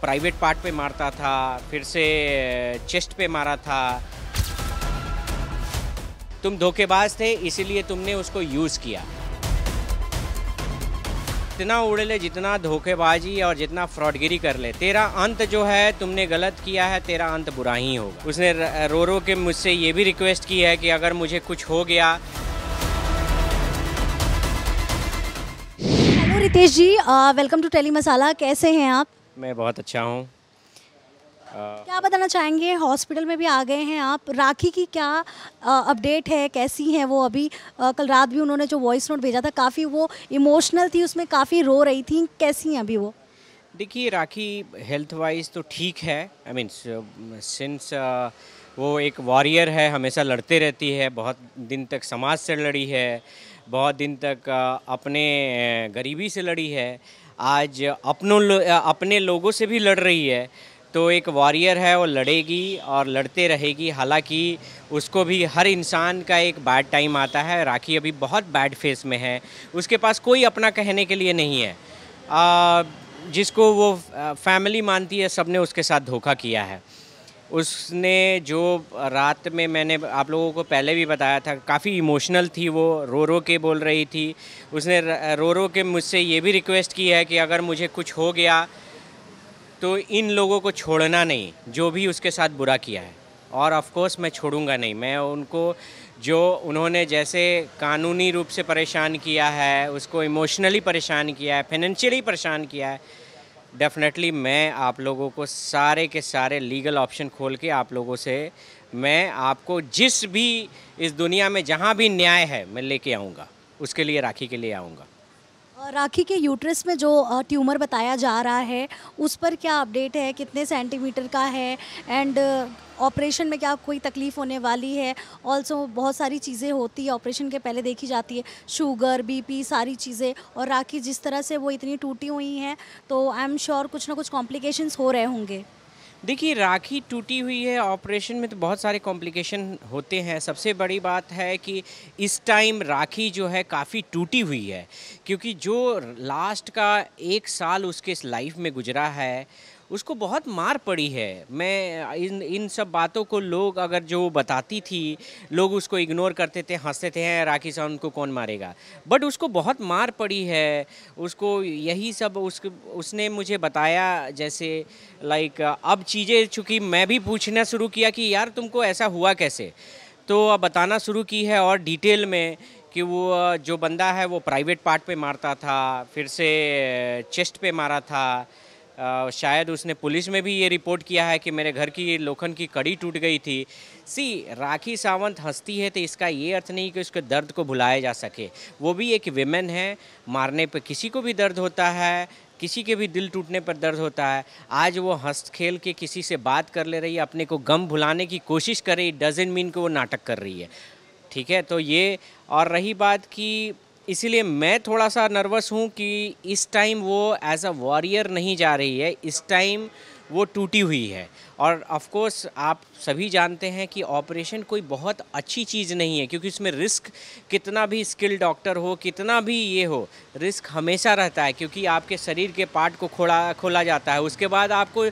private part पे मारता था फिर से चेस्ट पे मारा था तुम धोखेबाज थे इसीलिए तुमने उसको यूज़ किया जितना उड़ेले जितना धोखेबाजी और जितना फ्रॉडगिरी कर ले तेरा अंत जो है तुमने गलत किया है तेरा अंत बुरा ही होगा उसने रो रो के मुझसे ये भी रिक्वेस्ट की है कि अगर मुझे कुछ हो गया hello Ritesh ji welcome to Telly Masala कैसे हैं आप मैं बहुत अच्छा हूँ क्या बताना चाहेंगे हॉस्पिटल में भी आ गए हैं आप राखी की क्या अपडेट है कैसी हैं वो अभी आ, कल रात भी उन्होंने जो वॉइस नोट भेजा था काफ़ी वो इमोशनल थी उसमें काफ़ी रो रही थी कैसी हैं अभी वो देखिए राखी हेल्थ वाइज तो ठीक है आई मीन सिंस वो एक वॉरियर है हमेशा लड़ते रहती है बहुत दिन तक समाज से लड़ी है बहुत दिन तक अपने गरीबी से लड़ी है आज अपनों लो, अपने लोगों से भी लड़ रही है तो एक वॉरियर है वो लड़ेगी और लड़ते रहेगी हालांकि उसको भी हर इंसान का एक बैड टाइम आता है राखी अभी बहुत बैड फेस में है उसके पास कोई अपना कहने के लिए नहीं है आ, जिसको वो फैमिली मानती है सबने उसके साथ धोखा किया है उसने जो रात में मैंने आप लोगों को पहले भी बताया था काफ़ी इमोशनल थी वो रो रो के बोल रही थी उसने रो रो के मुझसे ये भी रिक्वेस्ट की है कि अगर मुझे कुछ हो गया तो इन लोगों को छोड़ना नहीं जो भी उसके साथ बुरा किया है और ऑफ़ कोर्स मैं छोड़ूंगा नहीं मैं उनको जो उन्होंने जैसे कानूनी रूप से परेशान किया है उसको इमोशनली परेशान किया है फाइनेंशियली परेशान किया है डेफिनेटली मैं आप लोगों को सारे के सारे लीगल ऑप्शन खोल के आप लोगों से मैं आपको जिस भी इस दुनिया में जहाँ भी न्याय है मैं लेके आऊँगा उसके लिए राखी के लिए आऊँगा राखी के यूट्रस में जो ट्यूमर बताया जा रहा है उस पर क्या अपडेट है कितने सेंटीमीटर का है एंड ऑपरेशन में क्या कोई तकलीफ़ होने वाली है ऑल्सो बहुत सारी चीज़ें होती है ऑपरेशन के पहले देखी जाती है शुगर बीपी सारी चीज़ें और राखी जिस तरह से वो इतनी टूटी हुई हैं तो आई एम श्योर कुछ ना कुछ कॉम्प्लिकेशंस हो रहे होंगे देखिए राखी टूटी हुई है ऑपरेशन में तो बहुत सारे कॉम्प्लिकेशन होते हैं सबसे बड़ी बात है कि इस टाइम राखी जो है काफ़ी टूटी हुई है क्योंकि जो लास्ट का एक साल उसके लाइफ में गुजरा है उसको बहुत मार पड़ी है मैं इन इन सब बातों को लोग अगर जो बताती थी लोग उसको इग्नोर करते थे हंसते थे राखी साहब उनको कौन मारेगा बट उसको बहुत मार पड़ी है उसको यही सब उस उसने मुझे बताया जैसे लाइक अब चीज़ें चूँकि मैं भी पूछना शुरू किया कि यार तुमको ऐसा हुआ कैसे तो अब बताना शुरू की है और डिटेल में कि वो जो बंदा है वो प्राइवेट पार्ट पे मारता था फिर से चेस्ट पे मारा था शायद उसने पुलिस में भी ये रिपोर्ट किया है कि मेरे घर की लोखंड की कड़ी टूट गई थी सी राखी सावंत हंसती है तो इसका ये अर्थ नहीं कि उसके दर्द को भुलाया जा सके वो भी एक विमेन है मारने पर किसी को भी दर्द होता है किसी के भी दिल टूटने पर दर्द होता है आज वो हंस खेल के किसी से बात कर ले रही है अपने को गम भुलाने की कोशिश कर रही डजेंट मीन कि वो नाटक कर रही है ठीक है तो ये और रही बात कि इसीलिए मैं थोड़ा सा नर्वस हूँ कि इस टाइम वो एज अ वॉरियर नहीं जा रही है इस टाइम वो टूटी हुई है और ऑफ़ कोर्स आप सभी जानते हैं कि ऑपरेशन कोई बहुत अच्छी चीज़ नहीं है क्योंकि उसमें रिस्क कितना भी स्किल डॉक्टर हो कितना भी ये हो रिस्क हमेशा रहता है क्योंकि आपके शरीर के पार्ट को खोला खोला जाता है उसके बाद आपको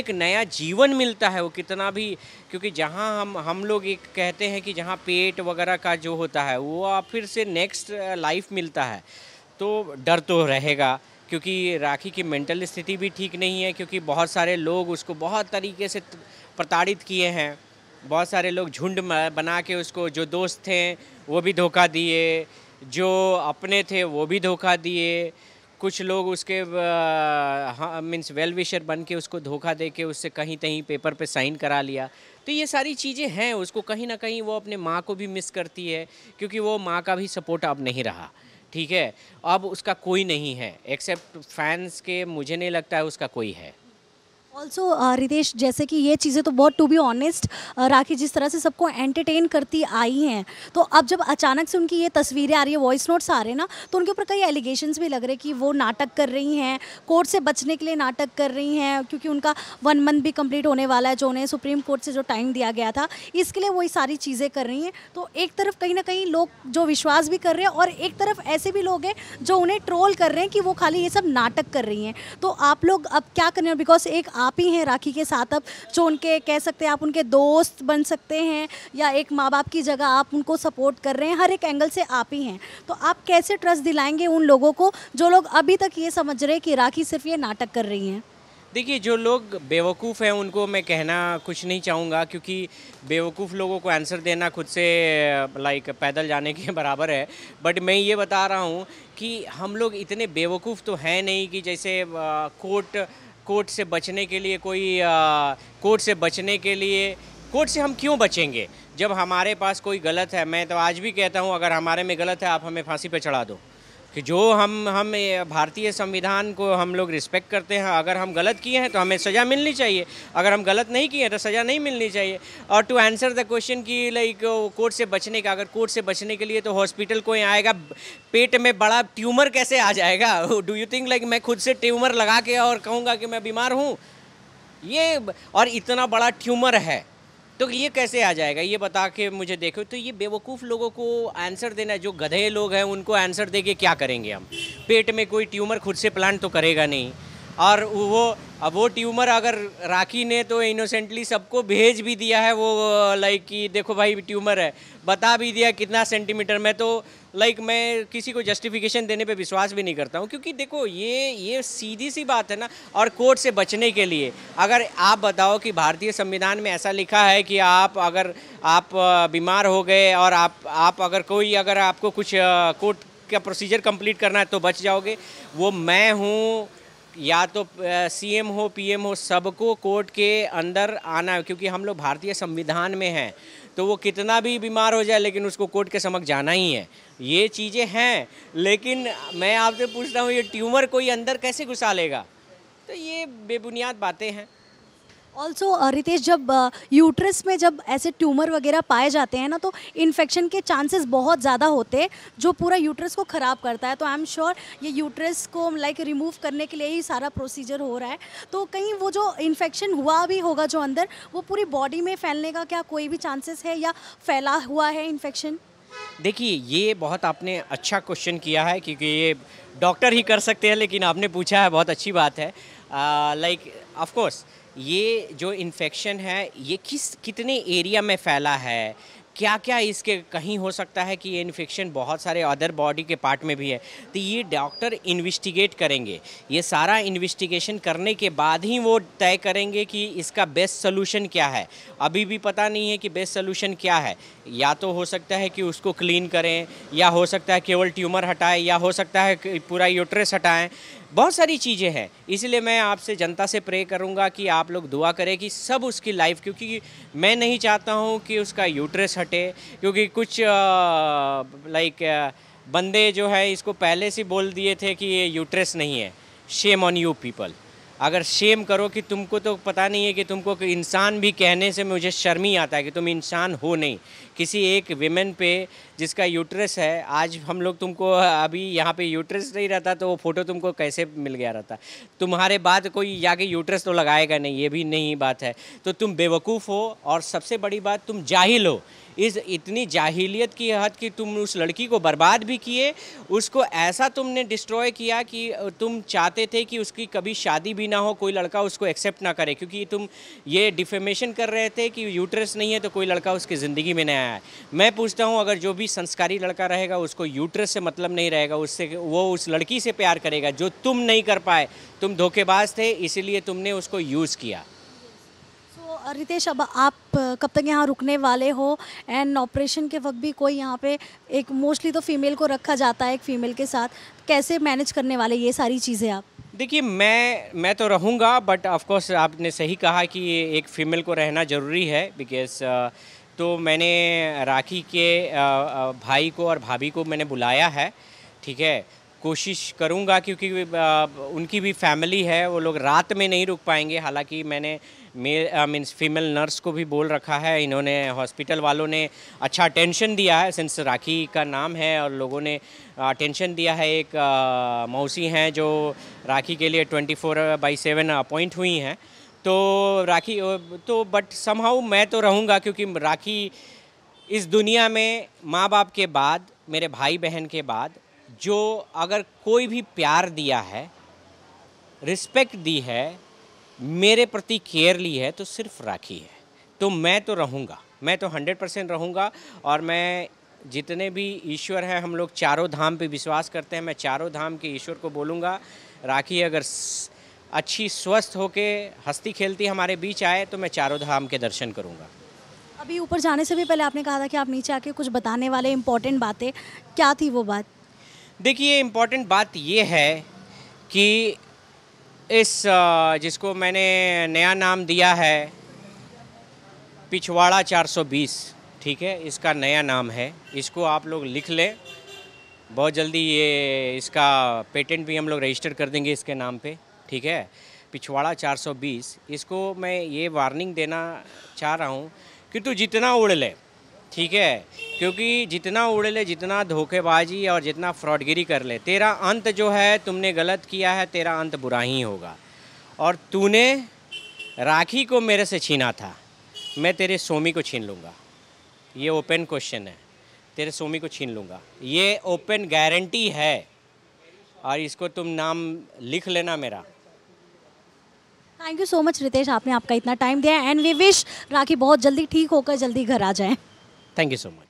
एक नया जीवन मिलता है वो कितना भी क्योंकि जहाँ हम हम लोग एक कहते हैं कि जहाँ पेट वगैरह का जो होता है वो फिर से नेक्स्ट लाइफ uh, मिलता है तो डर तो रहेगा क्योंकि राखी की मेंटल स्थिति भी ठीक नहीं है क्योंकि बहुत सारे लोग उसको बहुत तरीके से प्रताड़ित किए हैं बहुत सारे लोग झुंड बना के उसको जो दोस्त थे वो भी धोखा दिए जो अपने थे वो भी धोखा दिए कुछ लोग उसके मीन्स वेल विशर बन के उसको धोखा दे के उससे कहीं कहीं पेपर पे साइन करा लिया तो ये सारी चीज़ें हैं उसको कहीं ना कहीं वो अपने माँ को भी मिस करती है क्योंकि वो माँ का भी सपोर्ट अब नहीं रहा ठीक है अब उसका कोई नहीं है एक्सेप्ट फैंस के मुझे नहीं लगता है उसका कोई है ऑल्सो रिदेश uh, जैसे कि ये चीज़ें तो बहुत टू बी ऑनेस्ट राखी जिस तरह से सबको एंटरटेन करती आई हैं तो अब जब अचानक से उनकी ये तस्वीरें आ रही है वॉइस नोट्स आ रहे हैं ना तो उनके ऊपर कई एलिगेशंस भी लग रहे हैं कि वो नाटक कर रही हैं कोर्ट से बचने के लिए नाटक कर रही हैं क्योंकि उनका वन मंथ भी कम्प्लीट होने वाला है जो उन्हें सुप्रीम कोर्ट से जो टाइम दिया गया था इसके लिए वो ये सारी चीज़ें कर रही हैं तो एक तरफ कहीं ना कहीं लोग जो विश्वास भी कर रहे हैं और एक तरफ ऐसे भी लोग हैं जो उन्हें ट्रोल कर रहे हैं कि वो खाली ये सब नाटक कर रही हैं तो आप लोग अब क्या करें बिकॉज एक आप आप ही हैं राखी के साथ अब जो उनके कह सकते हैं आप उनके दोस्त बन सकते हैं या एक माँ बाप की जगह आप उनको सपोर्ट कर रहे हैं हर एक एंगल से आप ही हैं तो आप कैसे ट्रस्ट दिलाएंगे उन लोगों को जो लोग अभी तक ये समझ रहे हैं कि राखी सिर्फ ये नाटक कर रही हैं देखिए जो लोग बेवकूफ़ हैं उनको मैं कहना कुछ नहीं चाहूँगा क्योंकि बेवकूफ़ लोगों को आंसर देना खुद से लाइक पैदल जाने के बराबर है बट मैं ये बता रहा हूँ कि हम लोग इतने बेवकूफ़ तो हैं नहीं कि जैसे कोर्ट कोर्ट से बचने के लिए कोई कोर्ट से बचने के लिए कोर्ट से हम क्यों बचेंगे जब हमारे पास कोई गलत है मैं तो आज भी कहता हूँ अगर हमारे में गलत है आप हमें फांसी पर चढ़ा दो कि जो हम हम भारतीय संविधान को हम लोग रिस्पेक्ट करते हैं अगर हम गलत किए हैं तो हमें सज़ा मिलनी चाहिए अगर हम गलत नहीं किए हैं तो सज़ा नहीं मिलनी चाहिए और टू आंसर द क्वेश्चन कि लाइक कोर्ट से बचने का अगर कोर्ट से बचने के लिए तो हॉस्पिटल कोई आएगा पेट में बड़ा ट्यूमर कैसे आ जाएगा डू यू थिंक लाइक मैं खुद से ट्यूमर लगा के और कहूँगा कि मैं बीमार हूँ ये और इतना बड़ा ट्यूमर है तो ये कैसे आ जाएगा ये बता के मुझे देखो तो ये बेवकूफ़ लोगों को आंसर देना जो गधे लोग हैं उनको आंसर दे के क्या करेंगे हम पेट में कोई ट्यूमर खुद से प्लांट तो करेगा नहीं और वो अब वो ट्यूमर अगर राखी ने तो इनोसेंटली सबको भेज भी दिया है वो लाइक कि देखो भाई ट्यूमर है बता भी दिया कितना सेंटीमीटर में तो लाइक मैं किसी को जस्टिफिकेशन देने पे विश्वास भी नहीं करता हूँ क्योंकि देखो ये ये सीधी सी बात है ना और कोर्ट से बचने के लिए अगर आप बताओ कि भारतीय संविधान में ऐसा लिखा है कि आप अगर आप बीमार हो गए और आप आप अगर कोई अगर आपको कुछ कोर्ट का प्रोसीजर कंप्लीट करना है तो बच जाओगे वो मैं हूँ या तो सीएम हो पीएम हो सबको कोर्ट के अंदर आना है क्योंकि हम लोग भारतीय संविधान में हैं तो वो कितना भी बीमार हो जाए लेकिन उसको कोर्ट के समक्ष जाना ही है ये चीज़ें हैं लेकिन मैं आपसे पूछता हूँ ये ट्यूमर कोई अंदर कैसे घुसा लेगा तो ये बेबुनियाद बातें हैं ऑल्सो रितेश जब यूट्रस में जब ऐसे ट्यूमर वगैरह पाए जाते हैं ना तो इन्फेक्शन के चांसेस बहुत ज़्यादा होते हैं जो पूरा यूट्रस को ख़राब करता है तो आई एम श्योर ये यूट्रस को लाइक रिमूव करने के लिए ही सारा प्रोसीजर हो रहा है तो कहीं वो जो इन्फेक्शन हुआ भी होगा जो अंदर वो पूरी बॉडी में फैलने का क्या कोई भी चांसेस है या फैला हुआ है इन्फेक्शन देखिए ये बहुत आपने अच्छा क्वेश्चन किया है क्योंकि ये डॉक्टर ही कर सकते हैं लेकिन आपने पूछा है बहुत अच्छी बात है लाइक ऑफ कोर्स ये जो इन्फेक्शन है ये किस कितने एरिया में फैला है क्या क्या इसके कहीं हो सकता है कि ये इन्फेक्शन बहुत सारे अदर बॉडी के पार्ट में भी है तो ये डॉक्टर इन्वेस्टिगेट करेंगे ये सारा इन्वेस्टिगेशन करने के बाद ही वो तय करेंगे कि इसका बेस्ट सोल्यूशन क्या है अभी भी पता नहीं है कि बेस्ट सोल्यूशन क्या है या तो हो सकता है कि उसको क्लीन करें या हो सकता है केवल ट्यूमर हटाएं या हो सकता है पूरा यूट्रेस हटाएँ बहुत सारी चीज़ें हैं इसलिए मैं आपसे जनता से प्रे करूंगा कि आप लोग दुआ करें कि सब उसकी लाइफ क्योंकि मैं नहीं चाहता हूं कि उसका यूट्रस हटे क्योंकि कुछ लाइक बंदे जो है इसको पहले से बोल दिए थे कि ये यूट्रस नहीं है शेम ऑन यू पीपल अगर शेम करो कि तुमको तो पता नहीं है कि तुमको इंसान भी कहने से मुझे शर्म ही आता है कि तुम इंसान हो नहीं किसी एक विमेन पे जिसका यूट्रस है आज हम लोग तुमको अभी यहाँ पे यूट्रस नहीं रहता तो वो फ़ोटो तुमको कैसे मिल गया रहता तुम्हारे बाद कोई कि यूट्रस तो लगाएगा नहीं ये भी नहीं बात है तो तुम बेवकूफ़ हो और सबसे बड़ी बात तुम जाहिल हो इस इतनी जाहिलियत की हद कि तुम उस लड़की को बर्बाद भी किए उसको ऐसा तुमने डिस्ट्रॉय किया कि तुम चाहते थे कि उसकी कभी शादी भी ना हो कोई लड़का उसको एक्सेप्ट ना करे क्योंकि तुम ये डिफेमेशन कर रहे थे कि यूट्रस नहीं है तो कोई लड़का उसकी ज़िंदगी में नहीं आया बनाया है मैं पूछता हूँ अगर जो भी संस्कारी लड़का रहेगा उसको यूट्रस से मतलब नहीं रहेगा उससे वो उस लड़की से प्यार करेगा जो तुम नहीं कर पाए तुम धोखेबाज थे इसीलिए तुमने उसको यूज़ किया रितेश अब आप कब तक यहाँ रुकने वाले हो एंड ऑपरेशन के वक्त भी कोई यहाँ पे एक मोस्टली तो फीमेल को रखा जाता है एक फीमेल के साथ कैसे मैनेज करने वाले ये सारी चीज़ें आप देखिए मैं मैं तो रहूँगा बट ऑफकोर्स आपने सही कहा कि एक फ़ीमेल को रहना ज़रूरी है बिकॉज़ तो मैंने राखी के भाई को और भाभी को मैंने बुलाया है ठीक है कोशिश करूंगा क्योंकि उनकी भी फैमिली है वो लोग रात में नहीं रुक पाएंगे हालांकि मैंने मीन्स फीमेल नर्स को भी बोल रखा है इन्होंने हॉस्पिटल वालों ने अच्छा अटेंशन दिया है सिंस राखी का नाम है और लोगों ने अटेंशन दिया है एक मौसी हैं जो राखी के लिए 24 फोर बाई सेवन अपॉइंट हुई हैं तो राखी तो बट समहाउ मैं तो रहूँगा क्योंकि राखी इस दुनिया में माँ बाप के बाद मेरे भाई बहन के बाद जो अगर कोई भी प्यार दिया है रिस्पेक्ट दी है मेरे प्रति केयर ली है तो सिर्फ राखी है तो मैं तो रहूँगा मैं तो हंड्रेड परसेंट रहूँगा और मैं जितने भी ईश्वर हैं हम लोग चारों धाम पे विश्वास करते हैं मैं चारों धाम के ईश्वर को बोलूँगा राखी अगर अच्छी स्वस्थ होके हस्ती खेलती हमारे बीच आए तो मैं चारों धाम के दर्शन करूँगा अभी ऊपर जाने से भी पहले आपने कहा था कि आप नीचे आके कुछ बताने वाले इम्पोर्टेंट बातें क्या थी वो बात देखिए इम्पोर्टेंट बात ये है कि इस जिसको मैंने नया नाम दिया है पिछवाड़ा 420 ठीक है इसका नया नाम है इसको आप लोग लिख लें बहुत जल्दी ये इसका पेटेंट भी हम लोग रजिस्टर कर देंगे इसके नाम पर ठीक है पिछवाड़ा 420 इसको मैं ये वार्निंग देना चाह रहा हूँ कि तू जितना उड़ ले ठीक है क्योंकि जितना उड़ ले जितना धोखेबाजी और जितना फ्रॉडगिरी कर ले तेरा अंत जो है तुमने गलत किया है तेरा अंत बुरा ही होगा और तूने राखी को मेरे से छीना था मैं तेरे सोमी को छीन लूँगा ये ओपन क्वेश्चन है तेरे सोमी को छीन लूँगा ये ओपन गारंटी है और इसको तुम नाम लिख लेना मेरा thank you so much Ritesh आपने आपका इतना टाइम दिया एंड वी विश राखी बहुत जल्दी ठीक होकर जल्दी घर आ जाए थैंक यू सो मच